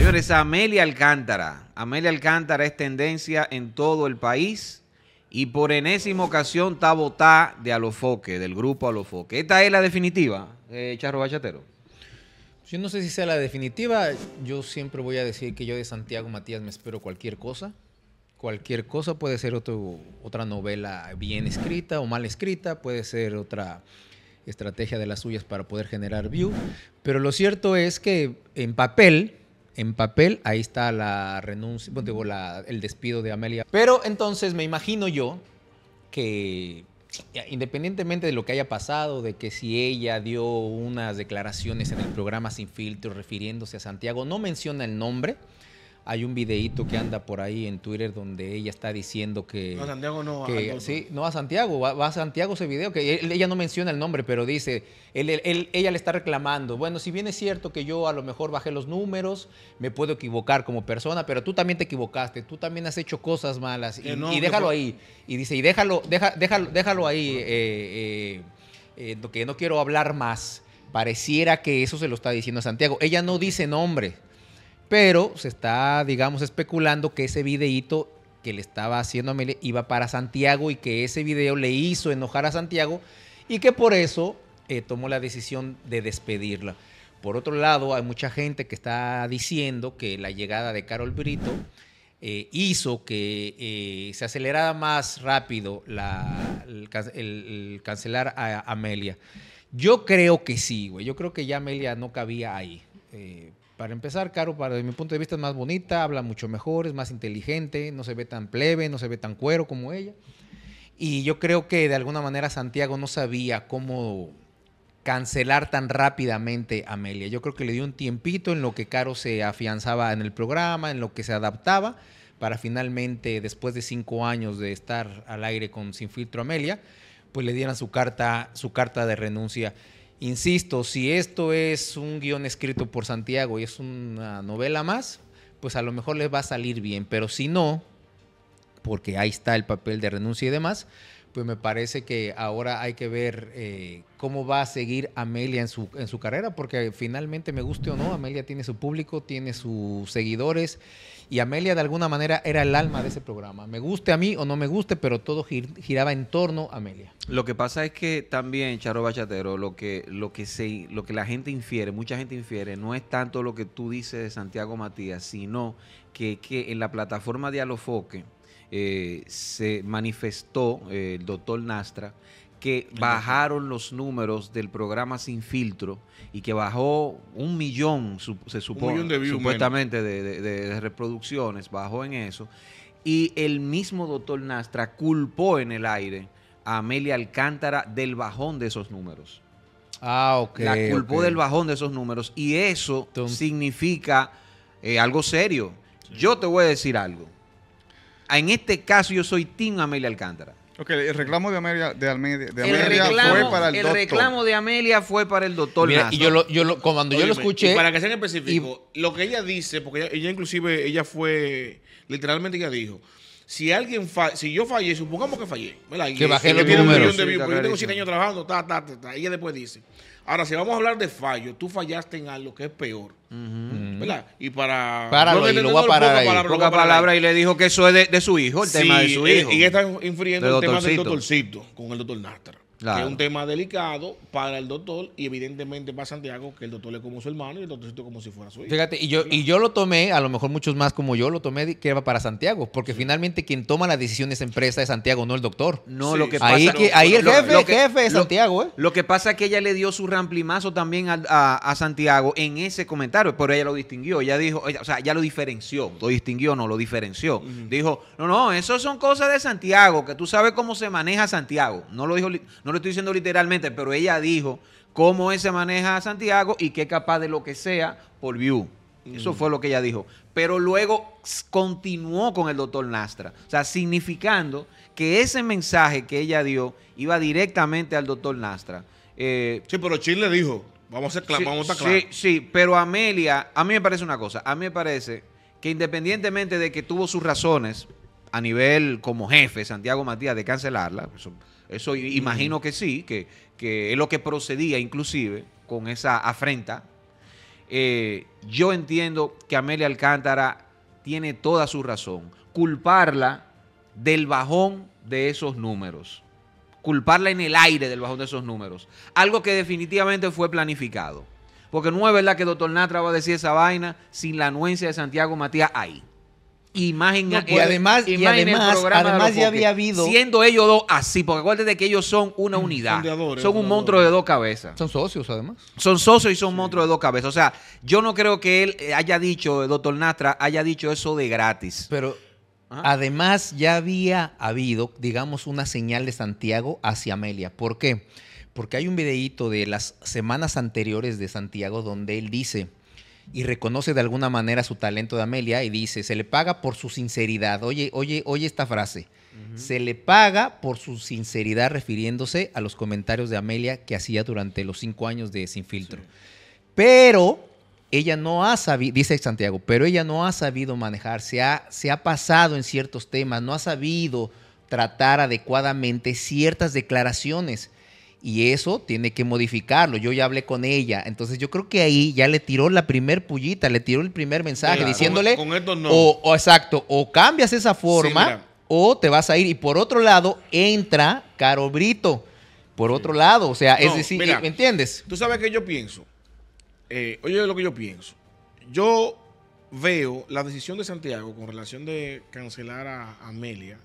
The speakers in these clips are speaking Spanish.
Señores, Amelia Alcántara. Amelia Alcántara es tendencia en todo el país y por enésima ocasión está votada de Alofoque, del grupo Alofoque. Esta es la definitiva, eh, Charro Bachatero. Yo no sé si sea la definitiva. Yo siempre voy a decir que yo de Santiago Matías me espero cualquier cosa. Cualquier cosa puede ser otra novela bien escrita o mal escrita, puede ser otra estrategia de las suyas para poder generar view. Pero lo cierto es que en papel en papel, ahí está la renuncia, digo, el despido de Amelia. Pero entonces me imagino yo que independientemente de lo que haya pasado, de que si ella dio unas declaraciones en el programa Sin Filtro refiriéndose a Santiago, no menciona el nombre, hay un videíto que anda por ahí en Twitter donde ella está diciendo que... No, a Santiago no. Que, a sí, no a Santiago, va, a Santiago ese video, que ella no menciona el nombre, pero dice, ella le está reclamando, bueno, si bien es cierto que yo a lo mejor bajé los números, me puedo equivocar como persona, pero tú también te equivocaste, tú también has hecho cosas malas y, eh, déjalo ahí. Y dice, y déjalo, déjalo, déjalo ahí, eh, eh, que no quiero hablar más. Pareciera que eso se lo está diciendo a Santiago. Ella no dice nombre. Pero se está, digamos, especulando que ese videíto que le estaba haciendo a Amelia iba para Santiago y que ese video le hizo enojar a Santiago y que por eso eh, tomó la decisión de despedirla. Por otro lado, hay mucha gente que está diciendo que la llegada de Carol Brito eh, hizo que eh, se acelerara más rápido la, el, cancelar a Amelia. Yo creo que sí, güey. Yo creo que ya Amelia no cabía ahí. Para empezar, Caro, para, desde mi punto de vista es más bonita, habla mucho mejor, es más inteligente, no se ve tan plebe, no se ve tan cuero como ella. Y yo creo que de alguna manera Santiago no sabía cómo cancelar tan rápidamente a Amelia. Yo creo que le dio un tiempito en lo que Caro se afianzaba en el programa, en lo que se adaptaba, para finalmente, después de cinco años de estar al aire con Sin Filtro Amelia, pues le dieran su carta, su carta de renuncia. Insisto, si esto es un guión escrito por Santiago y es una novela más, pues a lo mejor le va a salir bien, pero si no, porque ahí está el papel de renuncia y demás, pues me parece que ahora hay que ver eh, cómo va a seguir Amelia en su, en su carrera, porque finalmente, me guste o no, Amelia tiene su público, tiene sus seguidores y Amelia de alguna manera era el alma de ese programa. Me guste a mí o no me guste, pero todo giraba en torno a Amelia. Lo que pasa es que también, Charo Bachatero, lo que, lo, que lo que la gente infiere, mucha gente infiere, no es tanto lo que tú dices de Santiago Matías, sino que, en la plataforma de Alofoque eh, se manifestó eh, el doctor Nastra que bajaron los números del programa Sin Filtro y que bajó un millón, se supone, supuestamente de, reproducciones, bajó en eso. Y el mismo doctor Nastra culpó en el aire a Amelia Alcántara del bajón de esos números. Ah, ok. La culpó del bajón de esos números y eso significa eh, algo serio. Yo te voy a decir algo. En este caso yo soy team Amelia Alcántara. Okay, el reclamo de Amelia, de de Amelia fue para el, doctor. El reclamo de Amelia fue para el doctor. Mira, y yo, lo, yo lo, cuando yo lo escuché. para que sean específicos, lo que ella dice, porque ella, ella inclusive, ella fue, literalmente ella dijo, si alguien fa si yo fallé, supongamos que fallé, ¿verdad? que bajé los números. de views, yo tengo siete años trabajando, ta, ta, ta, Ella después dice, ahora si vamos a hablar de fallo, tú fallaste en algo que es peor, ¿verdad? Y para... Páralo, y lo voy a parar Palabra, palabra, y le dijo que eso es de, de su hijo, el tema de su eh, hijo. Y está infringiendo el tema del doctorcito, con el doctor Nastra. Que es un tema delicado para el doctor y evidentemente para Santiago, que el doctor le como su hermano y el doctor como si fuera su hijo. Fíjate, y yo, y yo lo tomé, a lo mejor muchos más como yo, lo tomé que era para Santiago, porque finalmente quien toma la decisión de esa empresa es Santiago, no el doctor. No, lo que pasa... Ahí, que, el jefe, jefe es Santiago, ¿eh? Lo que pasa es que ella le dio su ramplimazo también a, Santiago en ese comentario, pero ella lo distinguió, ella dijo, o sea, ya lo diferenció, lo distinguió, no, lo diferenció. Dijo, no, no, eso son cosas de Santiago, que tú sabes cómo se maneja Santiago. No lo dijo... No no lo estoy diciendo literalmente, pero ella dijo cómo se maneja Santiago y que es capaz de lo que sea por view. Eso mm. fue lo que ella dijo. Pero luego continuó con el doctor Nastra. O sea, significando que ese mensaje que ella dio iba directamente al doctor Nastra. Eh, sí, pero Chile dijo, vamos a, clamar, sí, vamos a Sí, sí, pero Amelia, a mí me parece una cosa. A mí me parece que independientemente de que tuvo sus razones a nivel como jefe, Santiago Matías, de cancelarla, eso mm. imagino que sí, que, es lo que procedía inclusive con esa afrenta. Eh, yo entiendo que Amelia Alcántara tiene toda su razón. Culparla del bajón de esos números. Culparla en el aire del bajón de esos números. Algo que definitivamente fue planificado. Porque no es verdad que doctor Natra va a decir esa vaina sin la anuencia de Santiago Matías ahí. Y además, además, ya había habido. Siendo ellos dos así, porque acuérdate que ellos son una mm, unidad. son un monstruo de dos cabezas. Son socios, además. Son socios y son monstruos de dos cabezas. O sea, yo no creo que él eh, haya dicho, el doctor Nastra, haya dicho eso de gratis. Pero. Ah. Además, ya había habido, digamos, una señal de Santiago hacia Amelia. ¿Por qué? Porque hay un videíto de las semanas anteriores de Santiago donde él dice, y reconoce de alguna manera su talento de Amelia y dice, se le paga por su sinceridad. Oye, oye, oye esta frase. Se le paga por su sinceridad refiriéndose a los comentarios de Amelia que hacía durante los cinco años de Sin Filtro. Pero ella no ha sabido, dice Santiago, pero ella no ha sabido manejar, se ha, se ha pasado en ciertos temas, no ha sabido tratar adecuadamente ciertas declaraciones y eso tiene que modificarlo. Yo ya hablé con ella, entonces yo creo que ahí ya le tiró la primer pullita, le tiró el primer mensaje diciéndole, con, no. o, exacto, o cambias esa forma o te vas a ir. Y por otro lado, entra Caro Brito, por otro lado, o sea, es decir, ¿me entiendes? Tú sabes que yo pienso, eh, oye lo que yo pienso, yo veo la decisión de Santiago con relación de cancelar a Amelia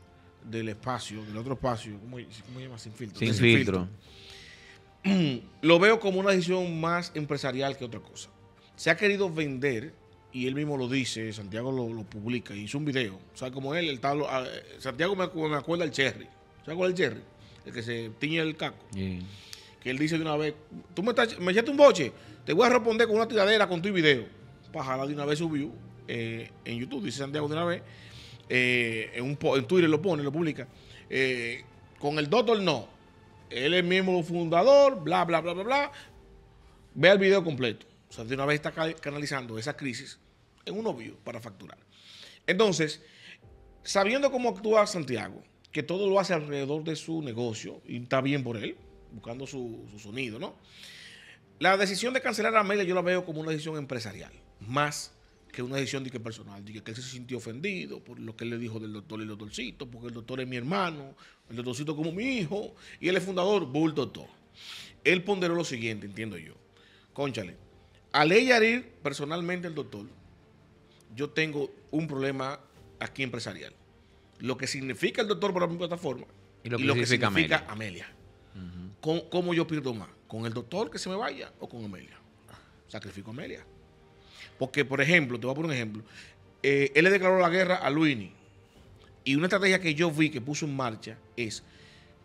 del espacio, del otro espacio, ¿cómo, se llama? Sin filtro. Sin, filtro lo veo como una decisión más empresarial que otra cosa. Se ha querido vender, y él mismo lo dice, Santiago lo, lo publica, hizo un video. O sea, como él, el ah, eh, Santiago me, me, acuerda el Cherry. ¿Sabes cuál es el Cherry? El que se tiñe el caco. Que él dice de una vez, tú me, estás, me echaste un boche, te voy a responder con una tiradera con tu video. Pajala de una vez subió eh, en YouTube, dice Santiago de una vez. Eh, en, un, Twitter lo pone, lo publica. con el doctor no él es mismo fundador, bla, bla, bla, bla, bla. Ve el video completo. O sea, de una vez está canalizando esa crisis en un obvio para facturar. Entonces, sabiendo cómo actúa Santiago, que todo lo hace alrededor de su negocio, y está bien por él, buscando su, sonido, ¿no? La decisión de cancelar a Amelia yo la veo como una decisión empresarial, más que una decisión de que personal, que él se sintió ofendido por lo que él le dijo del doctor y el doctorcito, porque el doctor es mi hermano, el doctorcito como mi hijo, y él es fundador, Bull Doctor. Él ponderó lo siguiente, entiendo yo. Conchale, al ella ir personalmente al doctor, yo tengo un problema aquí empresarial. Lo que significa el doctor para mi plataforma y lo que, significa, Amelia. ¿Cómo yo pierdo más? ¿Con el doctor que se me vaya o con Amelia? Sacrifico a Amelia. Porque, por ejemplo, te voy a poner un ejemplo. Eh, él le declaró la guerra a Luini. Y una estrategia que yo vi que puso en marcha es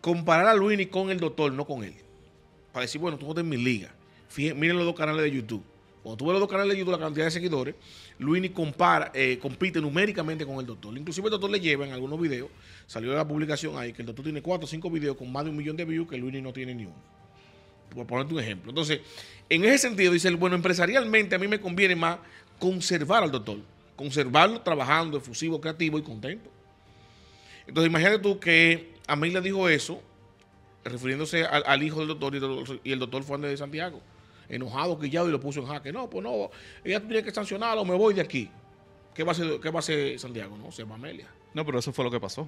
comparar a Luini con el doctor, no con él. Para decir, bueno, tú no en mi liga. miren los dos canales de YouTube. Cuando tú ves los dos canales de YouTube, la cantidad de seguidores, Luini compara, eh, compite numéricamente con el doctor. Inclusive el doctor le lleva en algunos videos, salió de la publicación ahí, que el doctor tiene cuatro o cinco videos con más de un millón de views, que Luini no tiene ni uno por ponerte un ejemplo. Entonces, en ese sentido, dice el bueno, empresarialmente a mí me conviene más conservar al doctor, conservarlo trabajando, efusivo, creativo y contento. Entonces, imagínate tú que a mí le dijo eso, refiriéndose al, hijo del doctor, y el doctor fue Andrés de Santiago, enojado, quillado y lo puso en jaque. No, pues no, ella tiene que sancionarlo, me voy de aquí. ¿Qué va a hacer, qué va Santiago? No, se llama Amelia. No, pero eso fue lo que pasó.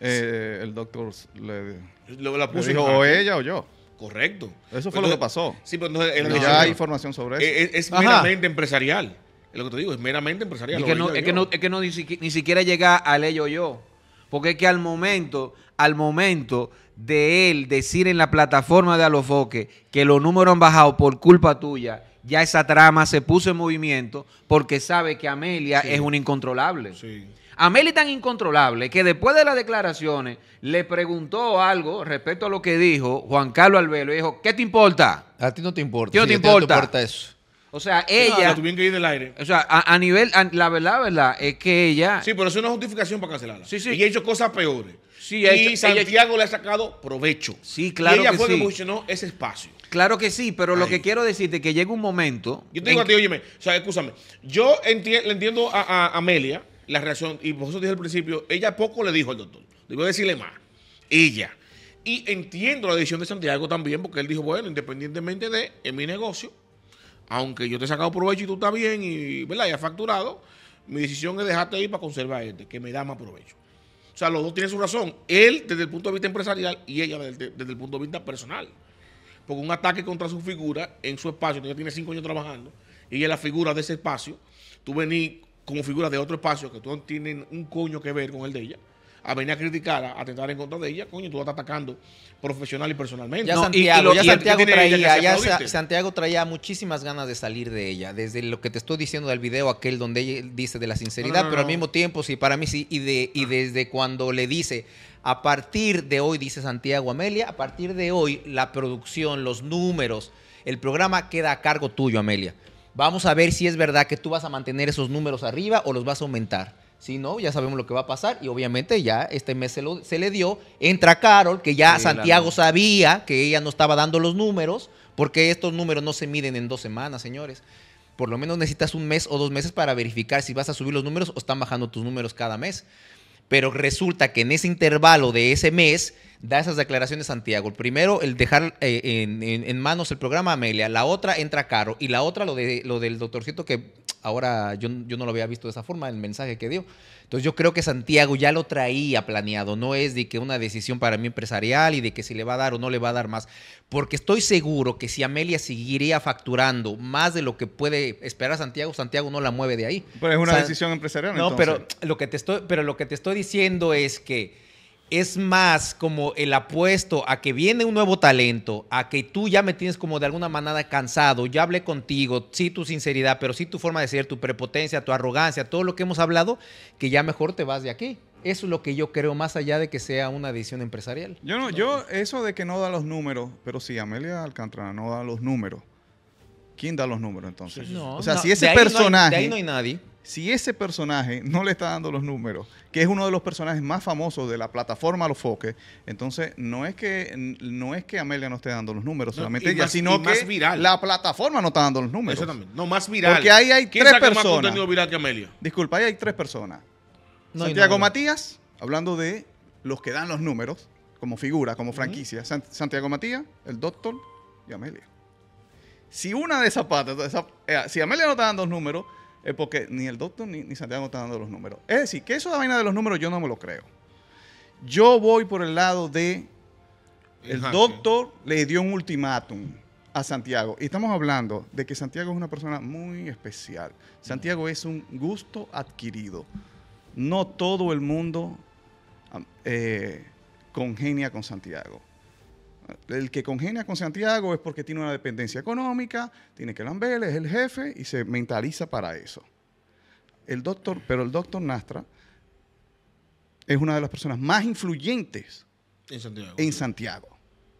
Eh, el doctor le, la puso le dijo, o ella o yo. Correcto. Eso fue lo que pasó. Sí, pero no, hay información sobre eso. Es, meramente empresarial. Es lo que te digo, es meramente empresarial. que no, es, que no, es, que no, ni, siquiera, llega a ello yo. Porque es que al momento, al momento de él decir en la plataforma de Alofoque que los números han bajado por culpa tuya, ya esa trama se puso en movimiento porque sabe que Amelia es un incontrolable. Sí. Amelia tan incontrolable que después de las declaraciones le preguntó algo respecto a lo que dijo Juan Carlos Albelo y dijo, ¿qué te importa? A ti no te importa. ¿Qué te, importa? eso? O sea, ella... que O sea, a, nivel... la verdad, verdad, es que ella... Sí, pero es una justificación para cancelarla. Sí, sí. Y ha hecho cosas peores. Sí, y Santiago le ha sacado provecho. Sí, claro. Y ella fue posicionó ese espacio. Claro que sí, pero lo que quiero decirte es que llega un momento... Yo te digo a ti, óyeme, o sea, escúchame. Yo le entiendo a Amelia la reacción, y por eso dije al principio, ella poco le dijo al doctor, a decirle más, ella. Y entiendo la decisión de Santiago también, porque él dijo, bueno, independientemente de en mi negocio, aunque yo te he sacado provecho y tú estás bien y, has facturado, mi decisión es dejarte ir para conservar este, que me da más provecho. O sea, los dos tienen su razón. Él desde el punto de vista empresarial y ella desde, el punto de vista personal. Porque un ataque contra su figura en su espacio, ella tiene cinco años trabajando, y ella es la figura de ese espacio, tú venís como figura de otro espacio que tú no un coño que ver con el de ella, a venir a criticar, a atentar en contra de ella, coño, tú la atacando profesional y personalmente. Ya Santiago, Santiago traía, ya Santiago traía muchísimas ganas de salir de ella, desde lo que te estoy diciendo del video aquel donde ella dice de la sinceridad, pero al mismo tiempo sí, para mí sí, y, de, y desde cuando le dice, a partir de hoy, dice Santiago Amelia, a partir de hoy la producción, los números, el programa queda a cargo tuyo, Amelia. Vamos a ver si es verdad que tú vas a mantener esos números arriba o los vas a aumentar. Si no, ya sabemos lo que va a pasar y obviamente ya este mes se, le dio. Entra Carol, que ya Santiago sabía que ella no estaba dando los números, porque estos números no se miden en dos semanas, señores. Por lo menos necesitas un mes o dos meses para verificar si vas a subir los números o están bajando tus números cada mes pero resulta que en ese intervalo de ese mes da esas declaraciones Santiago. El primero, el dejar eh, en, en, manos el programa Amelia, la otra entra Caro y la otra lo, de, lo del doctorcito que ahora yo, no lo había visto de esa forma, el mensaje que dio. Entonces yo creo que Santiago ya lo traía planeado, no es de que una decisión para mí empresarial y de que si le va a dar o no le va a dar más, porque estoy seguro que si Amelia seguiría facturando más de lo que puede esperar Santiago, Santiago no la mueve de ahí. Pero es una decisión empresarial. No, pero lo que te estoy, pero lo que te estoy diciendo es que es más como el apuesto a que viene un nuevo talento, a que tú ya me tienes como de alguna manera cansado, ya hablé contigo, sí tu sinceridad, pero sí tu forma de ser, tu prepotencia, tu arrogancia, todo lo que hemos hablado, que ya mejor te vas de aquí. Eso es lo que yo creo, más allá de que sea una decisión empresarial. Yo no, yo, eso de que no da los números, pero si Amelia Alcántara no da los números. ¿Quién da los números entonces? No, o sea, si ese personaje. ahí no hay nadie si ese personaje no le está dando los números, que es uno de los personajes más famosos de la plataforma Los Foques, entonces no es que no es que Amelia no esté dando los números solamente sino que la plataforma no está dando los números. también. No, más viral. Porque ahí hay tres personas. Más viral que Amelia? Disculpa, ahí hay tres personas. Santiago Matías, hablando de los que dan los números como figura, como franquicia. Santiago Matías, el Doctor y Amelia. Si una de esas patas, eh, si Amelia no está dando los números, es porque ni el doctor ni, Santiago están dando los números. Es decir, que eso de la vaina de los números yo no me lo creo. Yo voy por el lado de el doctor le dio un ultimátum a Santiago. Y estamos hablando de que Santiago es una persona muy especial. Santiago es un gusto adquirido. No todo el mundo eh, congenia con Santiago el que congenia con Santiago es porque tiene una dependencia económica, tiene que lamberle, es el jefe y se mentaliza para eso. El doctor, pero el doctor Nastra es una de las personas más influyentes en Santiago.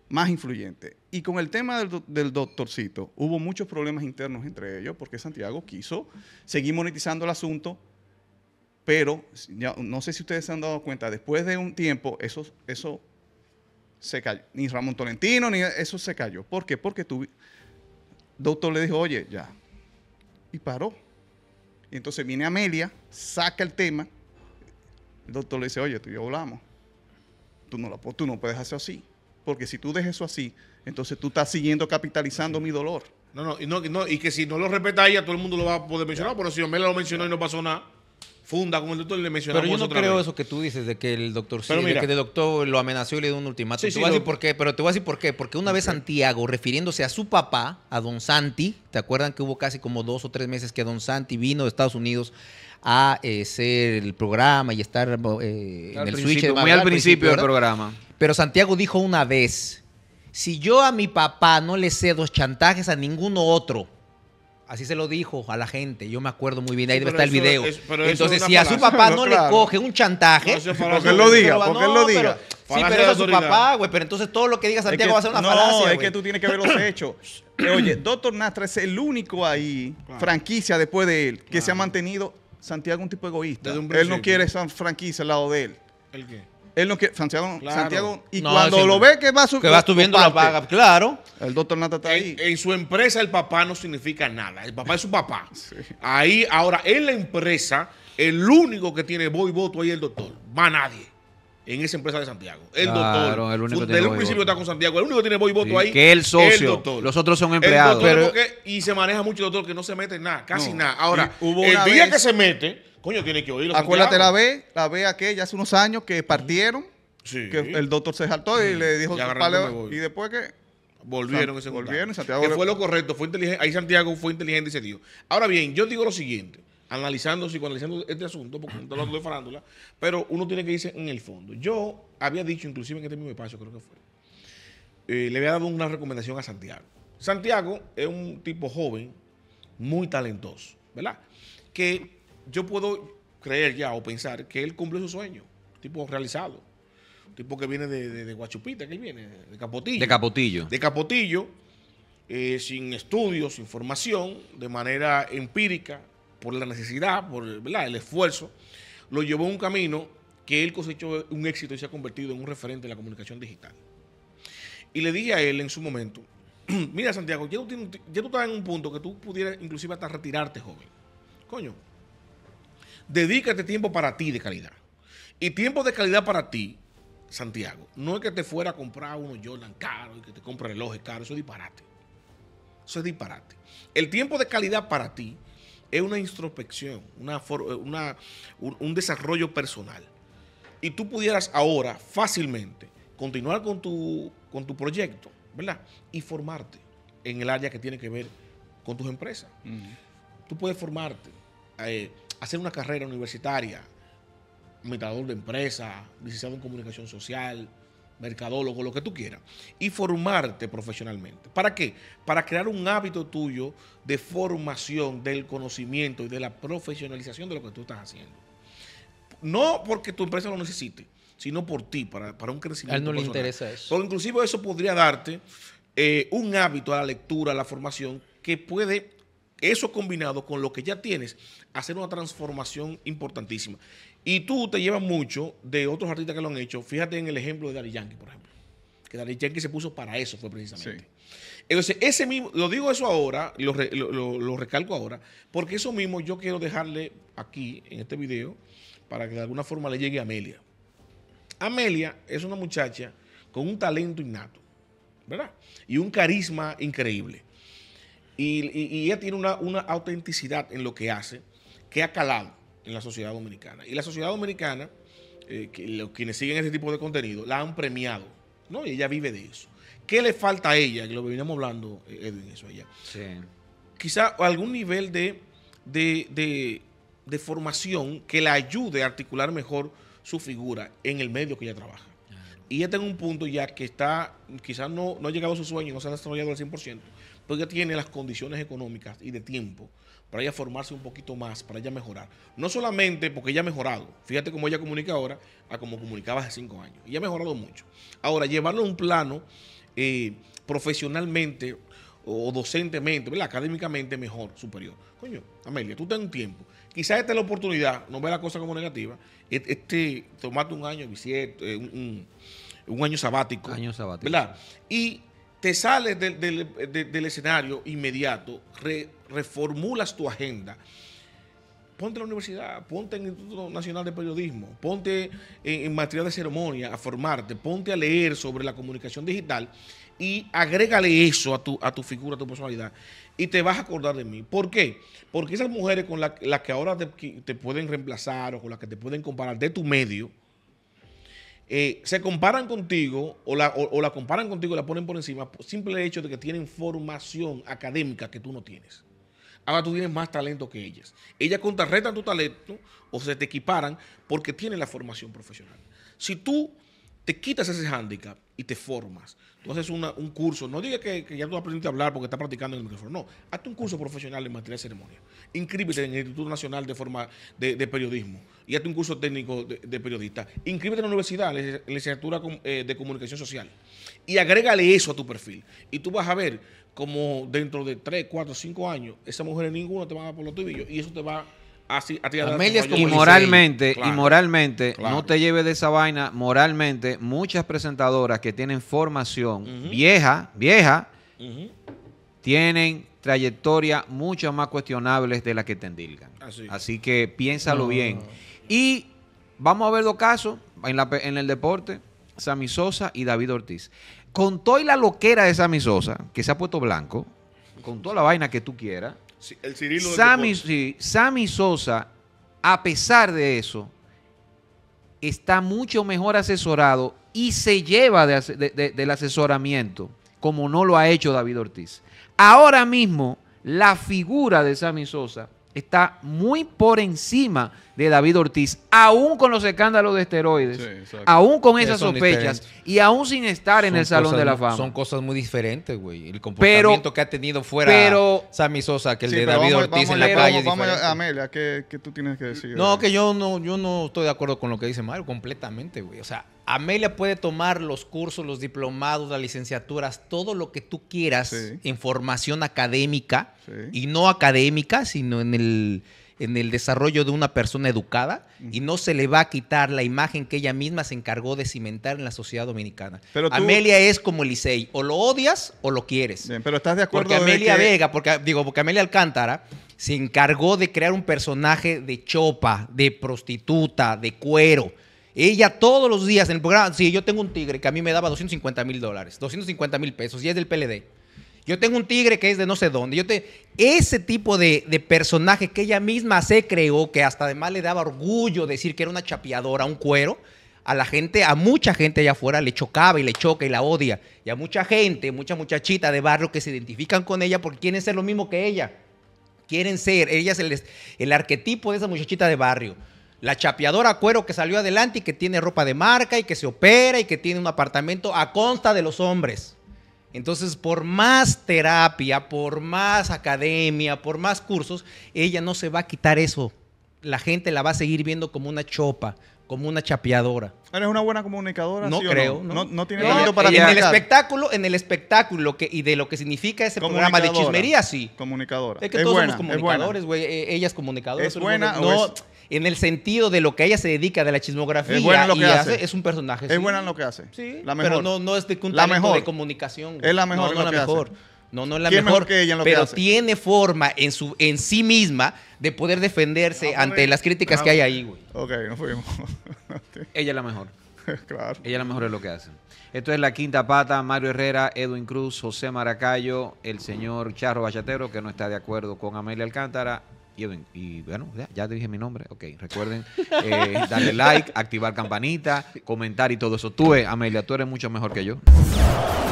más influyente. Y con el tema del, doctorcito, hubo muchos problemas internos entre ellos porque Santiago quiso seguir monetizando el asunto, pero no sé si ustedes se han dado cuenta, después de un tiempo, eso se cayó. Ni Ramón Tolentino, ni eso se cayó. ¿Por qué? Porque tu doctor le dijo, oye, ya. Y paró. Y entonces viene Amelia, saca el tema. El doctor le dice, oye, tú y yo hablamos. Tú no, tú no puedes hacer así. Porque si tú dejas eso así, entonces tú estás siguiendo capitalizando mi dolor. No, no, y, no, y que si no lo respeta ella, todo el mundo lo va a poder mencionar. Pero si Amelia lo mencionó y no pasó nada funda como el doctor le Pero yo no creo eso que tú dices de que el doctor de doctor lo amenazó y le dio un ultimátum. pero te voy a decir por qué. Porque una vez Santiago, refiriéndose a su papá, a don Santi, ¿te acuerdan que hubo casi como dos o tres meses que don Santi vino de Estados Unidos a hacer eh, ser el programa y estar eh, en el switch? Muy al, principio del programa. Pero Santiago dijo una vez, si yo a mi papá no le cedo chantajes a ninguno otro, Así se lo dijo a la gente. Yo me acuerdo muy bien. Ahí debe estar el video. Entonces, si a su papá no, le coge un chantaje. porque él lo diga, porque él lo diga. sí, pero eso es su papá, güey. Pero entonces todo lo que diga Santiago va a ser una no, falacia. No, es que tú tienes que ver los hechos. Eh, oye, Doctor Nastra es el único ahí, franquicia después de él, que se ha mantenido Santiago un tipo egoísta. él no quiere esa franquicia al lado de él. ¿El qué? Él no que Santiago. y cuando lo ve que va subiendo. Que la paga, claro. El doctor Nata está ahí. En, su empresa, el papá no significa nada. El papá es su papá. Ahí, ahora, en la empresa, el único que tiene voz y voto ahí es el doctor. va nadie. En esa empresa de Santiago. El doctor. El único principio está con Santiago. El único que tiene voz y voto ahí. Que el socio. doctor. Los otros son empleados. y se maneja mucho el doctor que no se mete nada, casi nada. Ahora, el día que se mete coño, tiene que oírlo. Acuérdate la B, la B aquella hace unos años que partieron, que el doctor se saltó y le dijo, y, después que... Volvieron ese Volvieron, Que fue lo correcto, fue inteligente. Ahí Santiago fue inteligente y se dio. Ahora bien, yo digo lo siguiente, analizando, psicoanalizando este asunto, porque estamos hablando de farándula, pero uno tiene que irse en el fondo. Yo había dicho, inclusive en este mismo espacio, creo que fue, eh, le había dado una recomendación a Santiago. Santiago es un tipo joven, muy talentoso, ¿verdad? Que yo puedo creer ya o pensar que él cumple su sueño, tipo realizado. Tipo que viene de, Guachupita, que viene, de Capotillo. De Capotillo. De Capotillo, eh, sin estudios, sin formación, de manera empírica, por la necesidad, por el esfuerzo, lo llevó a un camino que él cosechó un éxito y se ha convertido en un referente de la comunicación digital. Y le dije a él en su momento, mira Santiago, ya tú, ya tú estás en un punto que tú pudieras inclusive hasta retirarte joven. Coño, Dedícate tiempo para ti de calidad. Y tiempo de calidad para ti, Santiago, no es que te fuera a comprar unos Jordan caros y que te compre relojes caros, eso es disparate. Eso es disparate. El tiempo de calidad para ti es una introspección, una, eh, una, un, desarrollo personal. Y tú pudieras ahora fácilmente continuar con tu, con tu proyecto, ¿verdad? Y formarte en el área que tiene que ver con tus empresas. Mm. Tú puedes formarte. Eh, hacer una carrera universitaria, metador de empresa, licenciado en comunicación social, mercadólogo, lo que tú quieras, y formarte profesionalmente. ¿Para qué? Para crear un hábito tuyo de formación del conocimiento y de la profesionalización de lo que tú estás haciendo. No porque tu empresa lo necesite, sino por ti, para, para un crecimiento. A él no le interesa eso. Pero inclusive eso podría darte eh, un hábito a la lectura, a la formación, que puede eso combinado con lo que ya tienes, hacer una transformación importantísima. Y tú te llevas mucho de otros artistas que lo han hecho. Fíjate en el ejemplo de Dari Yankee, por ejemplo. Que Dari Yankee se puso para eso, fue precisamente. Entonces, ese mismo, lo digo eso ahora, lo, lo, recalco ahora, porque eso mismo yo quiero dejarle aquí, en este video, para que de alguna forma le llegue a Amelia. Amelia es una muchacha con un talento innato, ¿verdad? Y un carisma increíble. Y, ella tiene una, autenticidad en lo que hace que ha calado en la sociedad dominicana. Y la sociedad dominicana, eh, quienes siguen ese tipo de contenido, la han premiado. ¿no? Y ella vive de eso. ¿Qué le falta a ella? Que lo veníamos hablando, eh, Edwin, eso allá. Sí. Quizá algún nivel de, formación que la ayude a articular mejor su figura en el medio que ella trabaja. Y ella está en un punto ya que está, quizás no, no ha llegado a su sueño, no se ha desarrollado al 100%, porque tiene las condiciones económicas y de tiempo para ella formarse un poquito más, para ella mejorar. No solamente porque ella ha mejorado, fíjate cómo ella comunica ahora a como comunicaba hace cinco años. Ella ha mejorado mucho. Ahora, llevarlo a un plano eh, profesionalmente o docentemente, ¿verdad? académicamente mejor, superior. Coño, Amelia, tú ten un tiempo. Quizás esta es la oportunidad, no ve la cosa como negativa, este, tomate un año, eh, un, año sabático. Año sabático. ¿Verdad? Y te sales del, escenario inmediato, reformulas tu agenda. Ponte en la universidad, ponte en el Instituto Nacional de Periodismo, ponte en, materia material de ceremonia a formarte, ponte a leer sobre la comunicación digital y agrégale eso a tu, figura, a tu personalidad y te vas a acordar de mí. ¿Por qué? Porque esas mujeres con las, que ahora te pueden reemplazar o con las que te pueden comparar de tu medio, eh, se comparan contigo o la, comparan contigo y la ponen por encima por simple hecho de que tienen formación académica que tú no tienes. Ahora tú tienes más talento que ellas. Ellas contrarrestan tu talento o se te equiparan porque tienen la formación profesional. Si tú te quitas ese handicap y te formas. Tú haces un curso, no digas que, ya tú aprendiste a hablar porque estás practicando en el micrófono, no, hazte un curso profesional en materia de ceremonia. Inscríbete en el Instituto Nacional de, Forma, de, Periodismo y hazte un curso técnico de, periodista. Inscríbete en la universidad, en licenciatura eh, de comunicación social y agrégale eso a tu perfil. Y tú vas a ver como dentro de 3, 4, 5 años, esa mujer mujeres ninguna te van a por los tubillos y eso te va a y moralmente, y moralmente, no te lleves de esa vaina, moralmente, muchas presentadoras que tienen formación vieja, vieja, tienen trayectoria mucho más cuestionables de la que te Así, que piénsalo bien. Y vamos a ver dos casos en, en el deporte, Sami Sosa y David Ortiz. Con toda la loquera de Sami Sosa, que se ha puesto blanco, con toda la vaina que tú quieras, Sammy, Sosa, a pesar de eso, está mucho mejor asesorado y se lleva del asesoramiento, como no lo ha hecho David Ortiz. Ahora mismo, la figura de Sammy Sosa está muy por encima de David Ortiz, aún con los escándalos de esteroides, aún con esas sospechas y aún sin estar en el Salón de la Fama. Son cosas muy diferentes, güey. El comportamiento que ha tenido fuera pero, Sammy Sosa que el de David Ortiz en la calle. Vamos, a Amelia, ¿qué, tú tienes que decir? No, que yo no, yo no estoy de acuerdo con lo que dice Mario completamente, güey. O sea, Amelia puede tomar los cursos, los diplomados, las licenciaturas, todo lo que tú quieras en formación académica y no académica, sino en el, en el desarrollo de una persona educada y no se le va a quitar la imagen que ella misma se encargó de cimentar en la sociedad dominicana. Amelia es como Elisei, o lo odias o lo quieres. pero estás de acuerdo. Porque Amelia Vega, porque digo, porque Amelia Alcántara se encargó de crear un personaje de chopa, de prostituta, de cuero ella todos los días en el programa, sí, yo tengo un tigre que a mí me daba 250 mil dólares, 250 mil pesos, y es del PLD. Yo tengo un tigre que es de no sé dónde. Yo te... Ese tipo de, personaje que ella misma se creó, que hasta además le daba orgullo decir que era una chapeadora, un cuero, a la gente, a mucha gente allá afuera le chocaba y le choca y la odia. Y a mucha gente, mucha muchachita de barrio que se identifican con ella porque quieren ser lo mismo que ella. Quieren ser, ella es el arquetipo de esa muchachita de barrio. La chapeadora cuero que salió adelante y que tiene ropa de marca y que se opera y que tiene un apartamento a consta de los hombres. Entonces, por más terapia, por más academia, por más cursos, ella no se va a quitar eso. La gente la va a seguir viendo como una chopa, como una chapeadora. ¿Eres una buena comunicadora? No creo. no? tiene para En el espectáculo, en el espectáculo y de lo que significa ese programa de chismería, sí. Comunicadora. Es que todos somos comunicadores, güey. E, ella es comunicadora. ¿Es buena no, En el sentido de lo que ella se dedica, de la chismografía. Es buena lo que hace. Es un personaje. Es buena en lo que hace. Sí. La mejor. Pero no, es de de comunicación. Es la mejor. No, la mejor. No, no es la mejor, pero tiene forma en, su, en sí misma de poder defenderse ante eh. las críticas que hay ahí, güey. Ok, nos fuimos. ella es la mejor. claro. Ella es la mejor es lo que hace. Esto es La Quinta Pata, Mario Herrera, Edwin Cruz, José Maracayo, el señor Charro Bachatero, que no está de acuerdo con Amelia Alcántara, y, bueno, ya, te dije mi nombre. Ok, recuerden eh, darle like, activar campanita, comentar y todo eso. Tú, eh, Amelia, tú eres mucho mejor que yo.